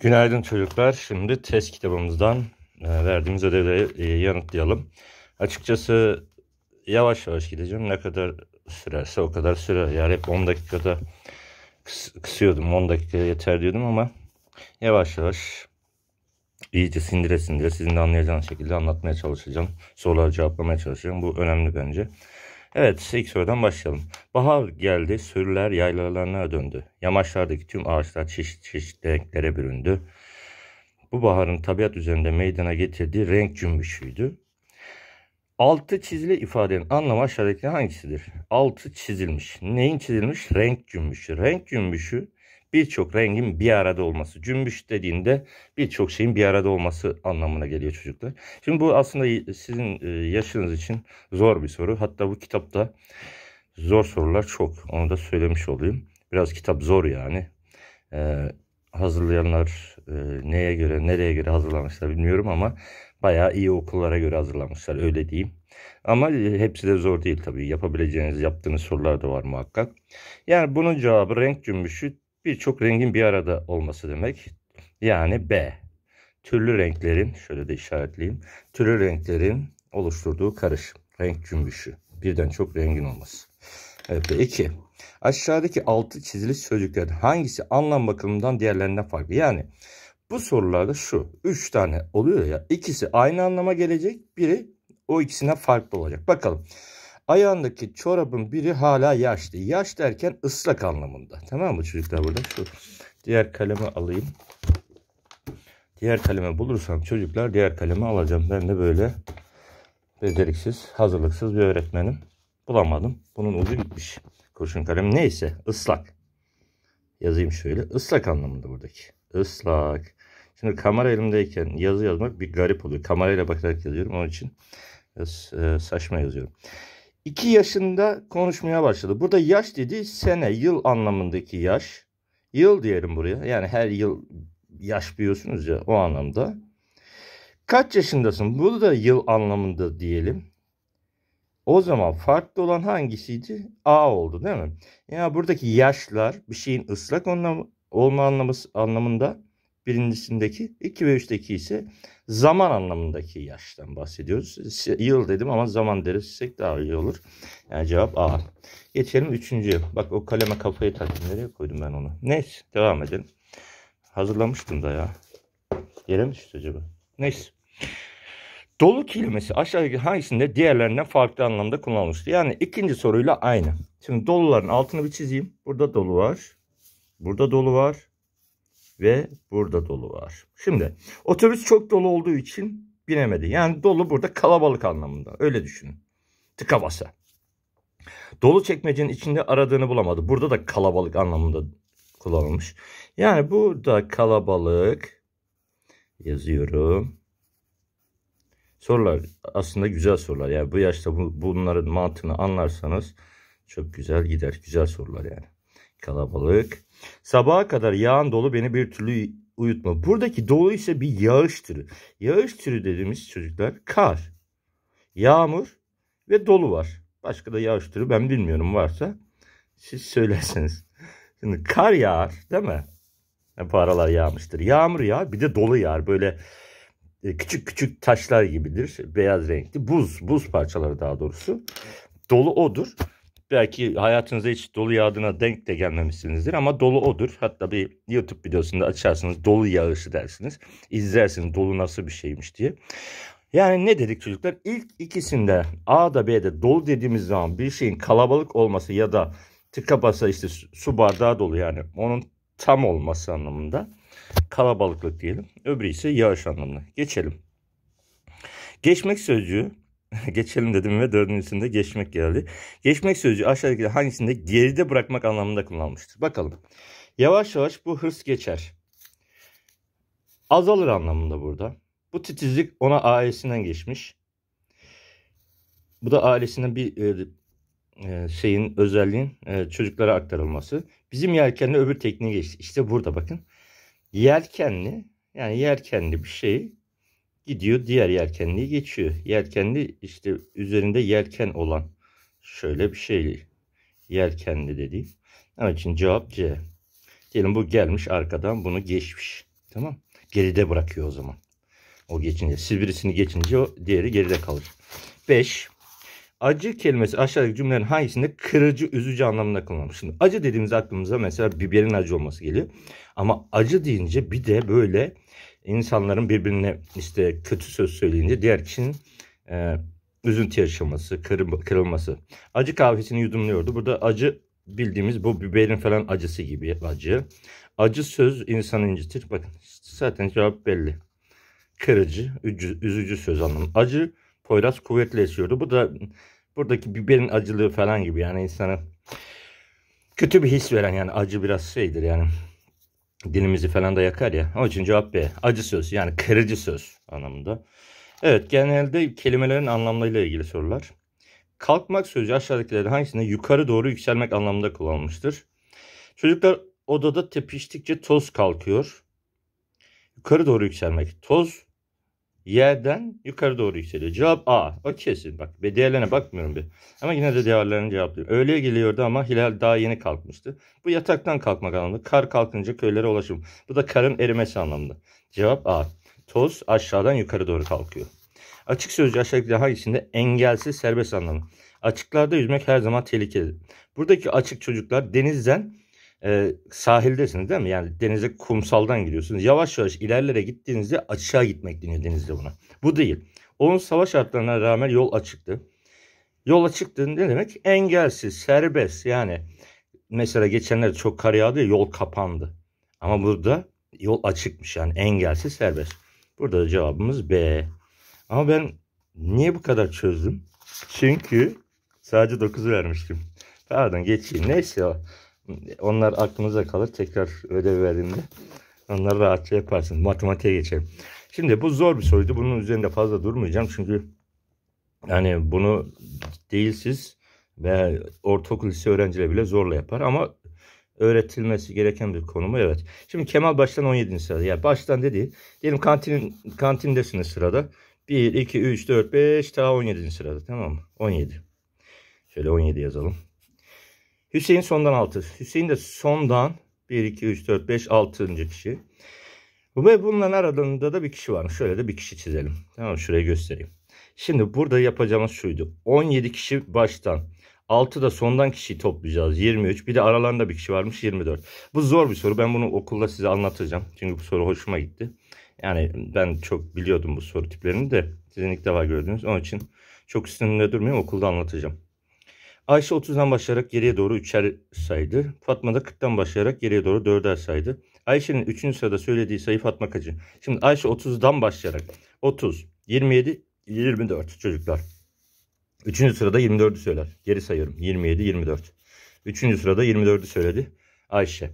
Günaydın çocuklar. Şimdi test kitabımızdan e, verdiğimiz ödevleri e, yanıtlayalım. Açıkçası yavaş yavaş gideceğim. Ne kadar sürerse o kadar süre. Yani hep 10 dakikada kısıyordum. 10 dakika yeter diyordum ama yavaş yavaş iyice sindire sindire sizin de anlayacağınız şekilde anlatmaya çalışacağım. Soruları cevaplamaya çalışacağım. Bu önemli bence. Evet ilk sorudan başlayalım. Bahar geldi, sürüler yaylalarına döndü. Yamaçlardaki tüm ağaçlar çeşit çeşit renklere büründü. Bu baharın tabiat üzerinde meydana getirdiği renk cümbüşüydü. Altı çizili ifadenin anlamı aşağıdaki hangisidir? Altı çizilmiş. Neyin çizilmiş? Renk cümbüşü. Renk cümbüşü birçok rengin bir arada olması. Cümbüş dediğinde birçok şeyin bir arada olması anlamına geliyor çocuklar. Şimdi bu aslında sizin e, yaşınız için zor bir soru. Hatta bu kitapta zor sorular çok. Onu da söylemiş olayım. Biraz kitap zor yani. Ee, hazırlayanlar e, neye göre nereye göre hazırlamışlar bilmiyorum ama bayağı iyi okullara göre hazırlamışlar öyle diyeyim. Ama e, hepsi de zor değil tabii. Yapabileceğiniz, yaptığınız sorular da var muhakkak. Yani bunun cevabı renk cümbüşü birçok rengin bir arada olması demek. Yani B. Türlü renklerin, şöyle de işaretleyeyim. Türlü renklerin oluşturduğu karışım, renk cümbüşü. Birden çok rengin olması. Evet, iki. Aşağıdaki altı çizili sözcüklerin hangisi anlam bakımından diğerlerinden farklı? Yani bu sorularda şu. Üç tane oluyor ya. İkisi aynı anlama gelecek. Biri o ikisine farklı olacak. Bakalım. Ayağındaki çorabın biri hala yaşlı. Yaş derken ıslak anlamında. Tamam mı çocuklar burada? Şu diğer kalemi alayım. Diğer kalemi bulursam çocuklar diğer kalemi alacağım. Ben de böyle beceriksiz, hazırlıksız bir öğretmenim. Bulamadım. Bunun ucu gitmiş. Kurşun kalem neyse ıslak. Yazayım şöyle. Islak anlamında buradaki. Islak. Şimdi kamera elimdeyken yazı yazmak bir garip oluyor. Kamerayla bakarak yazıyorum. Onun için biraz, e, saçma yazıyorum. 2 yaşında konuşmaya başladı. Burada yaş dedi sene, yıl anlamındaki yaş. Yıl diyelim buraya. Yani her yıl yaş biliyorsunuz ya o anlamda. Kaç yaşındasın? Bu da yıl anlamında diyelim. O zaman farklı olan hangisiydi? A oldu değil mi? Ya yani buradaki yaşlar bir şeyin ıslak olma anlaması, anlamında birincisindeki, 2 ve 3'teki ise zaman anlamındaki yaştan bahsediyoruz. Yıl dedim ama zaman derirsek daha iyi olur. Yani cevap A. Geçelim üçüncüye. Bak o kaleme kafayı taktım. Nereye koydum ben onu? Neyse devam edelim. Hazırlamıştım da ya. Yere mi düştü acaba? Neyse. Dolu kelimesi aşağıdaki hangisinde diğerlerinden farklı anlamda kullanılmıştı Yani ikinci soruyla aynı. Şimdi doluların altını bir çizeyim. Burada dolu var. Burada dolu var ve burada dolu var. Şimdi otobüs çok dolu olduğu için binemedi. Yani dolu burada kalabalık anlamında. Öyle düşünün. Tıka basa. Dolu çekmecenin içinde aradığını bulamadı. Burada da kalabalık anlamında kullanılmış. Yani burada kalabalık yazıyorum. Sorular aslında güzel sorular. Yani bu yaşta bu, bunların mantığını anlarsanız çok güzel gider. Güzel sorular yani. Kalabalık. Sabaha kadar yağan dolu beni bir türlü uyutma. Buradaki dolu ise bir yağış türü. Yağış türü dediğimiz çocuklar kar, yağmur ve dolu var. Başka da yağış türü ben bilmiyorum varsa siz söylersiniz. Şimdi kar yağar değil mi? Yani bu aralar yağmıştır. Yağmur yağar bir de dolu yağar. Böyle e, küçük küçük taşlar gibidir. Beyaz renkli. Buz, buz parçaları daha doğrusu. Dolu odur belki hayatınızda hiç dolu yağdığına denk de gelmemişsinizdir ama dolu odur. Hatta bir YouTube videosunda açarsınız dolu yağışı dersiniz. İzlersiniz dolu nasıl bir şeymiş diye. Yani ne dedik çocuklar? İlk ikisinde A'da B'de dolu dediğimiz zaman bir şeyin kalabalık olması ya da tıka basa işte su bardağı dolu yani onun tam olması anlamında kalabalıklık diyelim. Öbürü ise yağış anlamına. Geçelim. Geçmek sözcüğü geçelim dedim ve dördüncüsünde geçmek geldi. Geçmek sözcüğü aşağıdaki hangisinde geride bırakmak anlamında kullanılmıştır? Bakalım. Yavaş yavaş bu hırs geçer. Azalır anlamında burada. Bu titizlik ona ailesinden geçmiş. Bu da ailesinden bir e, e şeyin özelliğin e, çocuklara aktarılması. Bizim yelkenli öbür tekniğe geçti. İşte burada bakın. Yelkenli yani yelkenli bir şeyi gidiyor diğer yelkenliği geçiyor. Yelkenli işte üzerinde yelken olan şöyle bir şey yelkenli dediğim. Onun için cevap C. Diyelim bu gelmiş arkadan bunu geçmiş. Tamam. Geride bırakıyor o zaman. O geçince. Siz birisini geçince o diğeri geride kalır. 5. Acı kelimesi aşağıdaki cümlelerin hangisinde kırıcı, üzücü anlamında kullanılmış? Şimdi acı dediğimiz aklımıza mesela biberin acı olması geliyor. Ama acı deyince bir de böyle insanların birbirine işte kötü söz söyleyince diğer kişinin e, üzüntü yaşaması, kırılması. Acı kahvesini yudumluyordu. Burada acı bildiğimiz bu biberin falan acısı gibi acı. Acı söz insanı incitir. Bakın zaten cevap belli. Kırıcı, ücü, üzücü söz anlamı. Acı Poyraz kuvvetli esiyordu. Bu da buradaki biberin acılığı falan gibi yani insanı kötü bir his veren yani acı biraz şeydir yani dilimizi falan da yakar ya. Onun için cevap B. Acı söz yani kırıcı söz anlamında. Evet genelde kelimelerin anlamlarıyla ilgili sorular. Kalkmak sözcüğü aşağıdakilerden hangisinde yukarı doğru yükselmek anlamında kullanılmıştır? Çocuklar odada tepiştikçe toz kalkıyor. Yukarı doğru yükselmek. Toz yerden yukarı doğru yükseliyor. Cevap A. O kesin. Bak ve değerlerine bakmıyorum bir. Ama yine de değerlerini cevaplıyorum. Öğleye geliyordu ama hilal daha yeni kalkmıştı. Bu yataktan kalkmak anlamında. Kar kalkınca köylere ulaşım. Bu da karın erimesi anlamında. Cevap A. Toz aşağıdan yukarı doğru kalkıyor. Açık sözcü aşağıdaki hangisinde engelsiz serbest anlamı. Açıklarda yüzmek her zaman tehlikeli. Buradaki açık çocuklar denizden e, sahildesiniz değil mi? Yani denize kumsaldan gidiyorsunuz. Yavaş yavaş ilerlere gittiğinizde açığa gitmek deniyor denizde buna. Bu değil. Onun savaş şartlarına rağmen yol açıktı. Yol açıktı ne demek? Engelsiz, serbest yani. Mesela geçenlerde çok kar yağdı ya yol kapandı. Ama burada yol açıkmış yani engelsiz serbest. Burada da cevabımız B. Ama ben niye bu kadar çözdüm? Çünkü sadece 9 vermiştim. Pardon geçeyim. Neyse onlar aklınıza kalır. Tekrar ödev verdiğinde onları rahatça yaparsınız. Matematiğe geçelim. Şimdi bu zor bir soruydu. Bunun üzerinde fazla durmayacağım. Çünkü yani bunu değil siz ve ortaokul lise öğrencileri bile zorla yapar. Ama öğretilmesi gereken bir konumu evet. Şimdi Kemal baştan 17. sırada. Yani baştan dedi. diyelim kantinin kantindesiniz sırada. 1, 2, 3, 4, 5 ta 17. sırada tamam mı? 17. Şöyle 17 yazalım. Hüseyin sondan 6. Hüseyin de sondan 1, 2, 3, 4, 5, 6. kişi. Ve bunların aralarında da bir kişi var. Şöyle de bir kişi çizelim. Tamam şuraya göstereyim. Şimdi burada yapacağımız şuydu. 17 kişi baştan. 6 da sondan kişiyi toplayacağız. 23. Bir de aralarında bir kişi varmış 24. Bu zor bir soru. Ben bunu okulda size anlatacağım. Çünkü bu soru hoşuma gitti. Yani ben çok biliyordum bu soru tiplerini de. Sizin ilk defa gördünüz. Onun için çok üstünde durmayayım. Okulda anlatacağım. Ayşe 30'dan başlayarak geriye doğru 3'er saydı. Fatma da 40'tan başlayarak geriye doğru 4'er saydı. Ayşe'nin 3. sırada söylediği sayı Fatma kaçı? Şimdi Ayşe 30'dan başlayarak 30, 27, 24 çocuklar. 3. sırada 24'ü söyler. Geri sayıyorum. 27, 24. 3. sırada 24'ü söyledi Ayşe.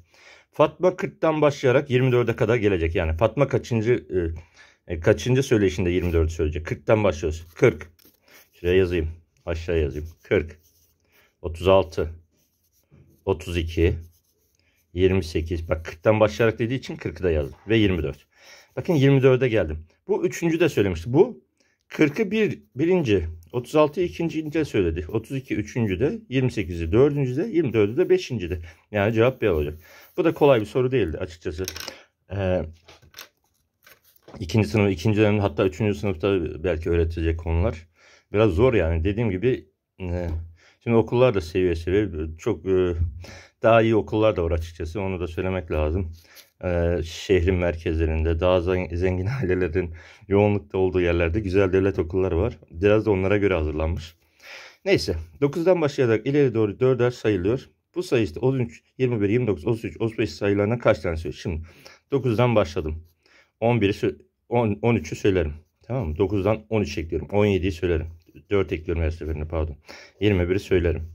Fatma 40'tan başlayarak 24'e kadar gelecek. Yani Fatma kaçıncı e, e kaçıncı söyleşinde 24'ü söyleyecek? 40'tan başlıyoruz. 40. Şuraya yazayım. Aşağıya yazayım. 40. 36, 32, 28. Bak 40'tan başlayarak dediği için 40'ı da yazdım. Ve 24. Bakın 24'e geldim. Bu üçüncü de söylemişti. Bu 40'ı bir, birinci, 36 ikinci de söyledi. 32 üçüncü de, 28'i dördüncü de, 24'ü de beşinci de. Yani cevap bir olacak. Bu da kolay bir soru değildi açıkçası. Ee, ikinci sınıf, ikinci dönem hatta üçüncü sınıfta belki öğretecek konular. Biraz zor yani. Dediğim gibi e, Şimdi okullar da seviye seviye çok e, daha iyi okullar da var açıkçası onu da söylemek lazım. E, şehrin merkezlerinde daha zengin ailelerin yoğunlukta olduğu yerlerde güzel devlet okulları var. Biraz da onlara göre hazırlanmış. Neyse 9'dan başlayarak ileri doğru 4'er sayılıyor. Bu sayı işte 13, 21, 29, 33, 35 sayılarına kaç tane söylüyor? Şimdi 9'dan başladım. 11'i 13'ü söylerim. Tamam mı? 9'dan 13 ekliyorum. 17'yi söylerim. 4 ekliyorum her seferinde pardon. 21'i söylerim.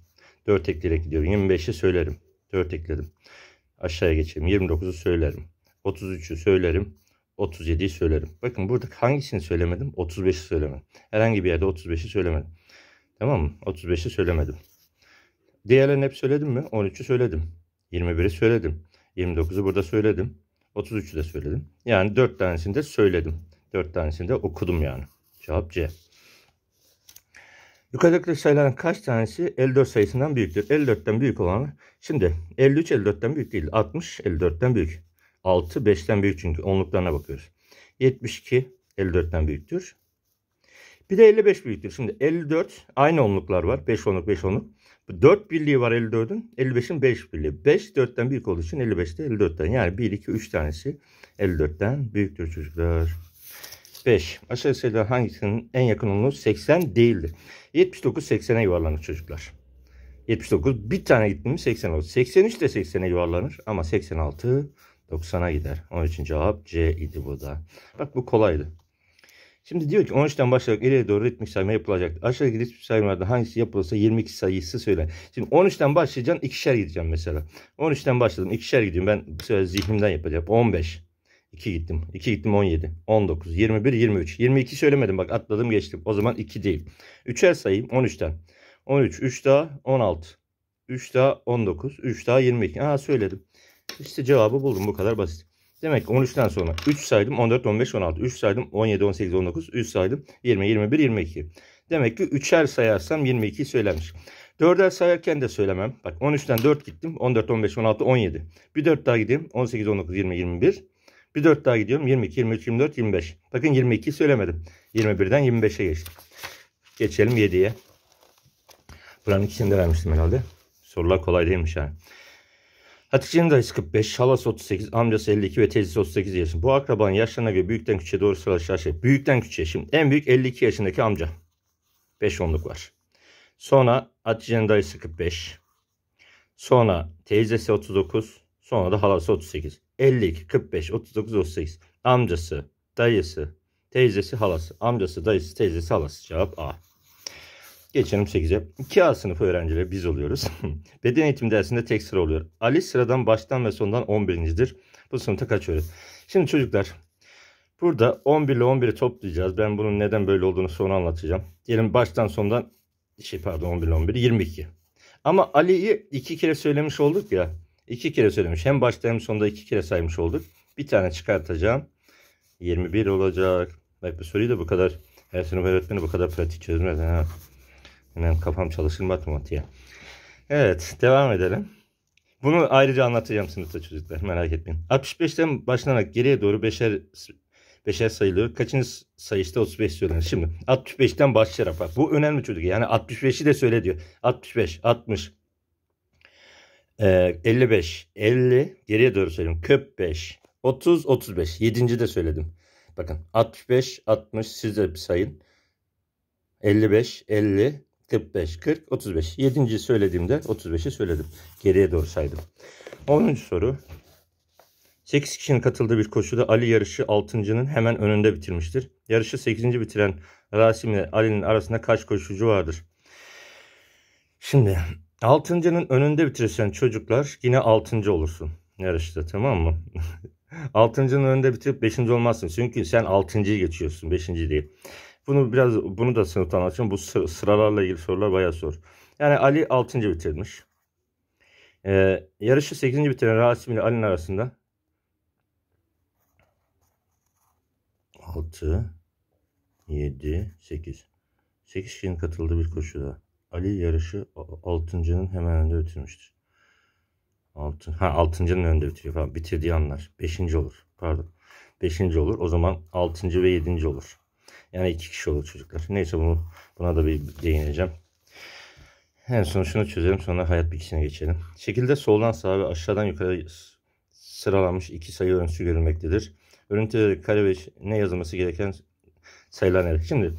4 ekleyerek gidiyorum. 25'i söylerim. 4 ekledim. Aşağıya geçeyim. 29'u söylerim. 33'ü söylerim. 37'yi söylerim. Bakın burada hangisini söylemedim? 35'i söylemedim. Herhangi bir yerde 35'i söylemedim. Tamam mı? 35'i söylemedim. Diğerlerini hep söyledim mi? 13'ü söyledim. 21'i söyledim. 29'u burada söyledim. 33'ü de söyledim. Yani 4 tanesini de söyledim. 4 tanesini de okudum yani. Cevap C. Yukarıdaki sayıların kaç tanesi 54 sayısından büyüktür? 54'ten büyük olanı. Şimdi 53 54'ten büyük değil. 60 54'ten büyük. 6 5'ten büyük çünkü onluklarına bakıyoruz. 72 54'ten büyüktür. Bir de 55 büyüktür. Şimdi 54 aynı onluklar var. 5 onluk 5 onluk. 4 birliği var 54'ün. 55'in 5 birliği. 5 4'ten büyük olduğu için 55 de 54'ten. Yani 1 2 3 tanesi 54'ten büyüktür çocuklar. 5. Aşağı sayılar hangisinin en yakın olduğu 80 değildir. 79 80'e yuvarlanır çocuklar. 79 bir tane gitti 80 oldu. 83 de 80'e yuvarlanır ama 86 90'a gider. Onun için cevap C idi bu da. Bak bu kolaydı. Şimdi diyor ki 13'ten başlayarak ileri doğru ritmik sayma yapılacak. Aşağıdaki ritmik sayımlarda hangisi yapılırsa 22 sayısı söyle. Şimdi 13'ten başlayacaksın ikişer gideceğim mesela. 13'ten başladım ikişer gidiyorum. Ben bu sefer zihnimden yapacağım. 15. 2 gittim. 2 gittim 17. 19, 21, 23. 22 söylemedim bak atladım geçtim. O zaman 2 değil. 3'er sayayım 13'ten. 13, 3 daha 16. 3 daha 19, 3 daha 22. Aa söyledim. İşte cevabı buldum bu kadar basit. Demek ki 13'ten sonra 3 saydım 14, 15, 16. 3 saydım 17, 18, 19. 3 saydım 20, 21, 22. Demek ki 3'er sayarsam 22 söylemiş. 4'er sayarken de söylemem. Bak 13'ten 4 gittim. 14, 15, 16, 17. Bir 4 daha gideyim. 18, 19, 20, 21. Bir 4 daha gidiyorum. 22, 23, 24, 25. Bakın 22 söylemedim. 21'den 25'e geçtim. Geçelim 7'ye. Buranın ikisini vermiştim herhalde. Sorular kolay değilmiş yani. Hatice'nin dayısı 45, halası 38, amcası 52 ve teyzesi 38 yaşında. Bu akrabanın yaşlarına göre büyükten küçüğe doğru sıralaşan şey. Büyükten küçüğe. Şimdi en büyük 52 yaşındaki amca. 5 onluk var. Sonra Hatice'nin dayısı 45. Sonra teyzesi 39. Sonra da halası 38. 52, 45, 39, 38. Amcası, dayısı, teyzesi, halası. Amcası, dayısı, teyzesi, halası. Cevap A. Geçelim 8'e. 2A sınıfı öğrencileri biz oluyoruz. Beden eğitimi dersinde tek sıra oluyor. Ali sıradan baştan ve sondan 11.dir. Bu sınıfta kaç kaçıyoruz. Şimdi çocuklar burada 11 ile 11'i toplayacağız. Ben bunun neden böyle olduğunu sonra anlatacağım. Diyelim baştan sondan şey pardon 11 ile 11 22. Ama Ali'yi iki kere söylemiş olduk ya. İki kere söylemiş. Hem başta hem sonda iki kere saymış olduk. Bir tane çıkartacağım. 21 olacak. Bak bu soruyu da bu kadar her sınıf öğretmeni bu kadar pratik çözmez. Ha. Hemen kafam çalışır matematiğe. Evet devam edelim. Bunu ayrıca anlatacağım sınıfta çocuklar merak etmeyin. 65'ten başlanarak geriye doğru 5'er beşer sayılıyor. Kaçıncı sayışta 35 söyleniyor. Şimdi 65'ten başlayarak bak. Bu önemli çocuk. Yani 65'i de söyle diyor. 65, 60, e, 55, 50 geriye doğru söylüyorum. 45, 30, 35. Yedinci de söyledim. Bakın 65, 60 siz de bir sayın. 55, 50, 45, 40, 35. Yedinci söylediğimde 35'i söyledim. Geriye doğru saydım. 10. soru. 8 kişinin katıldığı bir koşuda Ali yarışı 6.'nın hemen önünde bitirmiştir. Yarışı 8. bitiren Rasim ile Ali'nin arasında kaç koşucu vardır? Şimdi Altıncının önünde bitirirsen çocuklar yine altıncı olursun. Yarışta tamam mı? altıncının önünde bitirip beşinci olmazsın. Çünkü sen altıncıyı geçiyorsun. Beşinci değil. Bunu biraz bunu da sınıftan anlatacağım. Bu sıralarla ilgili sorular bayağı zor. Yani Ali altıncı bitirmiş. Ee, yarışı sekizinci bitiren Rasim ile Ali'nin arasında altı yedi sekiz. Sekiz kişinin katıldığı bir koşuda. Ali yarışı altıncının hemen önde bitirmiştir. Altın, ha altıncının önde bitiriyor falan. Bitirdiği anlar. Beşinci olur. Pardon. beşinci olur. O zaman altıncı ve yedinci olur. Yani iki kişi olur çocuklar. Neyse bunu buna da bir değineceğim. En son şunu çözelim sonra hayat bilgisine geçelim. Şekilde soldan sağa ve aşağıdan yukarı sıralanmış iki sayı örüntüsü görülmektedir. Örüntüde kare ve ne yazılması gereken sayılar nedir? Şimdi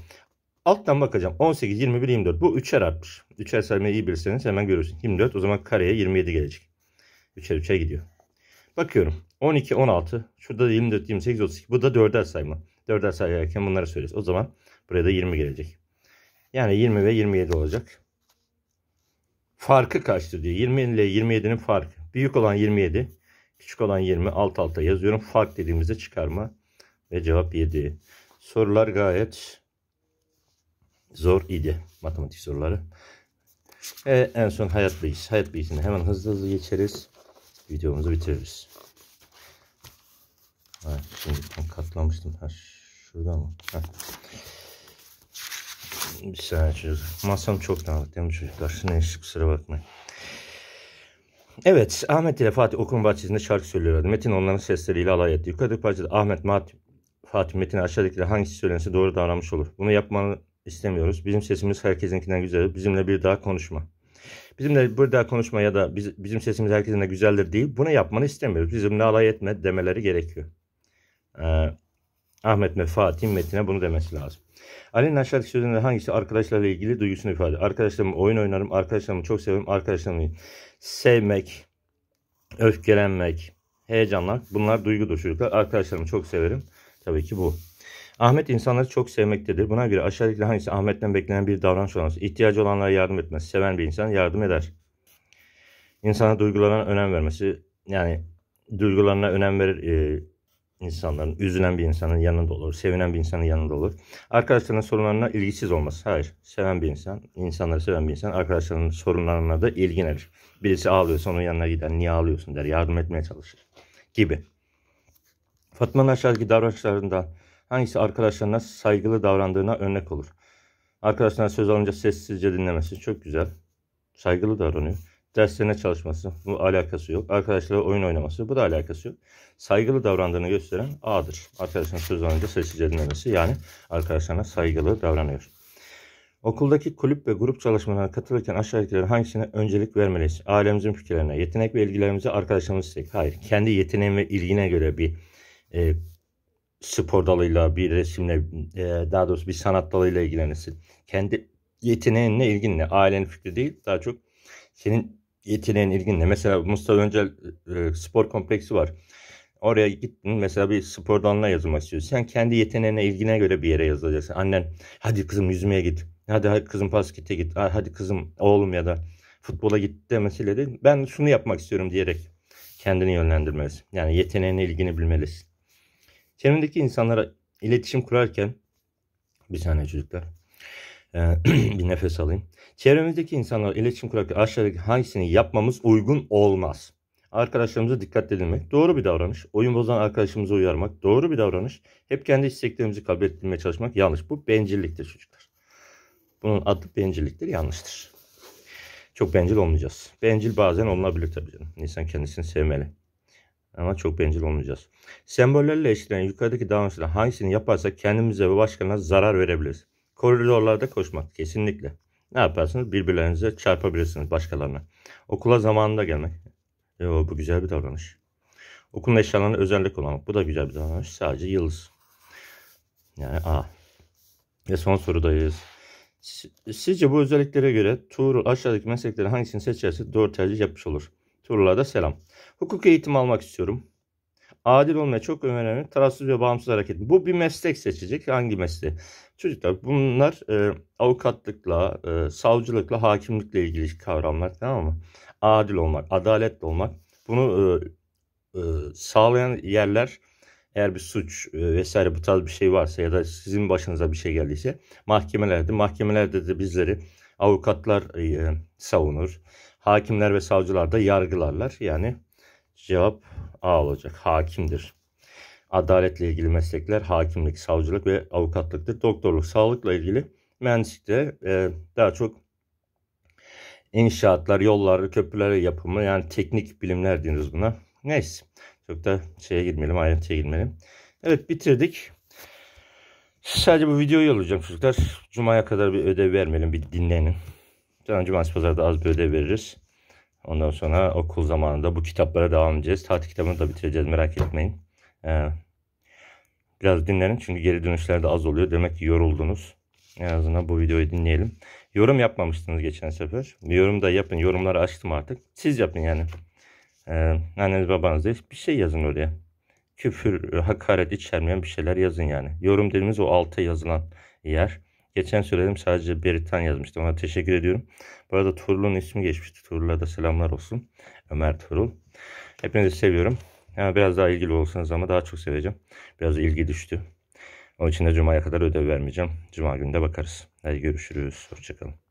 Alttan bakacağım. 18, 21, 24. Bu 3'er artmış. 3'er saymayı iyi bilirseniz hemen görürsün. 24 o zaman kareye 27 gelecek. 3'er 3'er gidiyor. Bakıyorum. 12, 16. Şurada da 24, 28, 32. Bu da 4'er sayma. 4'er sayarken bunları söyleriz. O zaman buraya da 20 gelecek. Yani 20 ve 27 olacak. Farkı kaçtı diyor. 20 ile 27'nin farkı. Büyük olan 27. Küçük olan 20. Alt alta yazıyorum. Fark dediğimizde çıkarma. Ve cevap 7. Sorular gayet zor idi matematik soruları. Ve en son hayat bilgisi. Hayat bilgisini hemen hızlı hızlı geçeriz. Videomuzu bitiririz. Evet, şimdi tam katlamıştım. Ha, şurada mı? Ha. Bir saniye çocuklar. Masam çok dağınık değil mi çocuklar? Neyse kusura bakmayın. Evet Ahmet ile Fatih okulun bahçesinde şarkı söylüyorlardı. Metin onların sesleriyle alay etti. Yukarıdaki parçada Ahmet, Mat, Fatih, Metin aşağıdakiler hangisi söylenirse doğru davranmış olur. Bunu yapmanı istemiyoruz. Bizim sesimiz herkesinkinden güzel. Bizimle bir daha konuşma. Bizimle bir daha konuşma ya da biz, bizim sesimiz herkesinle güzeldir değil. Bunu yapmanı istemiyoruz. Bizimle alay etme demeleri gerekiyor. Ee, Ahmet ve Fatih Metin'e bunu demesi lazım. Ali'nin aşağıdaki sözünde hangisi arkadaşlarla ilgili duygusunu ifade ediyor? Arkadaşlarımla oyun oynarım, arkadaşlarımı çok severim, arkadaşlarımı sevmek, öfkelenmek, heyecanlar bunlar duygudur çocuklar. Arkadaşlarımı çok severim. Tabii ki bu. Ahmet insanları çok sevmektedir. Buna göre aşağıdaki hangisi Ahmet'ten beklenen bir davranış olamaz? İhtiyacı olanlara yardım etmez. Seven bir insan yardım eder. İnsana duygularına önem vermesi yani duygularına önem verir e, insanların. Üzülen bir insanın yanında olur. Sevinen bir insanın yanında olur. Arkadaşlarının sorunlarına ilgisiz olmaz. Hayır. Seven bir insan, insanları seven bir insan arkadaşlarının sorunlarına da ilgilenir. Birisi ağlıyorsa onun yanına gider. Niye ağlıyorsun der. Yardım etmeye çalışır. Gibi. Fatma'nın aşağıdaki davranışlarından hangisi arkadaşlarına saygılı davrandığına örnek olur. Arkadaşlarına söz alınca sessizce dinlemesi çok güzel. Saygılı davranıyor. Derslerine çalışması bu alakası yok. Arkadaşlarla oyun oynaması bu da alakası yok. Saygılı davrandığını gösteren A'dır. Arkadaşlarına söz alınca sessizce dinlemesi yani arkadaşlarına saygılı davranıyor. Okuldaki kulüp ve grup çalışmalarına katılırken aşağıdakilerin hangisine öncelik vermeliyiz? Ailemizin fikirlerine, yetenek ve ilgilerimize arkadaşlarımız istek. Hayır, kendi yeteneğin ve ilgine göre bir e, spor dalıyla, bir resimle, e, daha doğrusu bir sanat dalıyla ilgilenirsin. Kendi yeteneğinle, ilginle. Ailenin fikri değil, daha çok senin yeteneğin, ilginle. Mesela Mustafa Öncel e, spor kompleksi var. Oraya gittin mesela bir spor dalına yazılmak istiyorsun. Sen kendi yeteneğine, ilgine göre bir yere yazılacaksın. Annen hadi kızım yüzmeye git. Hadi, hadi kızım baskete git. Hadi kızım oğlum ya da futbola git demesiyle değil. Ben şunu yapmak istiyorum diyerek kendini yönlendirmelisin. Yani yeteneğine, ilgini bilmelisin. Çevremdeki insanlara iletişim kurarken bir saniye çocuklar. Ee, bir nefes alayım. Çevremizdeki insanlarla iletişim kurarken aşağıdaki hangisini yapmamız uygun olmaz? Arkadaşlarımıza dikkat edilmek doğru bir davranış. Oyun bozan arkadaşımıza uyarmak doğru bir davranış. Hep kendi isteklerimizi kabul ettirmeye çalışmak yanlış. Bu bencilliktir çocuklar. Bunun adı bencilliktir, yanlıştır. Çok bencil olmayacağız. Bencil bazen olunabilir tabii canım. İnsan kendisini sevmeli. Ama çok bencil olmayacağız. Sembollerle eşlenen yukarıdaki davranışlar hangisini yaparsa kendimize ve başkalarına zarar verebiliriz. Koridorlarda koşmak kesinlikle. Ne yaparsınız? Birbirlerinize çarpabilirsiniz başkalarına. Okula zamanında gelmek. Yo, e, bu güzel bir davranış. Okulun eşyalarını özellik kullanmak. Bu da güzel bir davranış. Sadece yıldız. Yani A. Ve son sorudayız. Sizce bu özelliklere göre Tuğrul aşağıdaki meslekleri hangisini seçerse doğru tercih yapmış olur? Turlu'ya da selam. Hukuk eğitimi almak istiyorum. Adil olmaya çok önemli. Tarafsız ve bağımsız hareket. Bu bir meslek seçecek. Hangi mesleği? Çocuklar bunlar e, avukatlıkla, e, savcılıkla, hakimlikle ilgili kavramlar tamam mı? Adil olmak, adaletli olmak. Bunu e, e, sağlayan yerler eğer bir suç e, vesaire bu tarz bir şey varsa ya da sizin başınıza bir şey geldiyse mahkemelerde mahkemelerde de bizleri avukatlar e, savunur. Hakimler ve savcılar da yargılarlar. Yani cevap A olacak. Hakimdir. Adaletle ilgili meslekler hakimlik, savcılık ve avukatlıktır. Doktorluk, sağlıkla ilgili mühendislikte e, daha çok inşaatlar, yollar, köprüler yapımı yani teknik bilimler diyoruz buna. Neyse. Çok da şeye girmeyelim, ayrıntıya girmeyelim. Evet bitirdik. Sadece bu videoyu yollayacağım çocuklar. Cuma'ya kadar bir ödev vermeyelim, bir dinlenin. Daha cumartesi pazarda az bir ödev veririz. Ondan sonra okul zamanında bu kitaplara devam edeceğiz. Tatil kitabını da bitireceğiz merak etmeyin. Ee, biraz dinlenin çünkü geri dönüşler de az oluyor. Demek ki yoruldunuz. En azından bu videoyu dinleyelim. Yorum yapmamıştınız geçen sefer. Yorum da yapın. Yorumları açtım artık. Siz yapın yani. Ee, anneniz babanız değil. Bir şey yazın oraya. Küfür, hakaret içermeyen bir şeyler yazın yani. Yorum dediğimiz o altta yazılan yer. Geçen söyledim sadece Beritan yazmıştım. Ona teşekkür ediyorum. Bu arada Turul'un ismi geçmişti. Turul'a da selamlar olsun. Ömer Turul. Hepinizi seviyorum. Yani biraz daha ilgili olsanız ama daha çok seveceğim. Biraz ilgi düştü. Onun için de Cuma'ya kadar ödev vermeyeceğim. Cuma günde bakarız. Hadi görüşürüz. Hoşçakalın.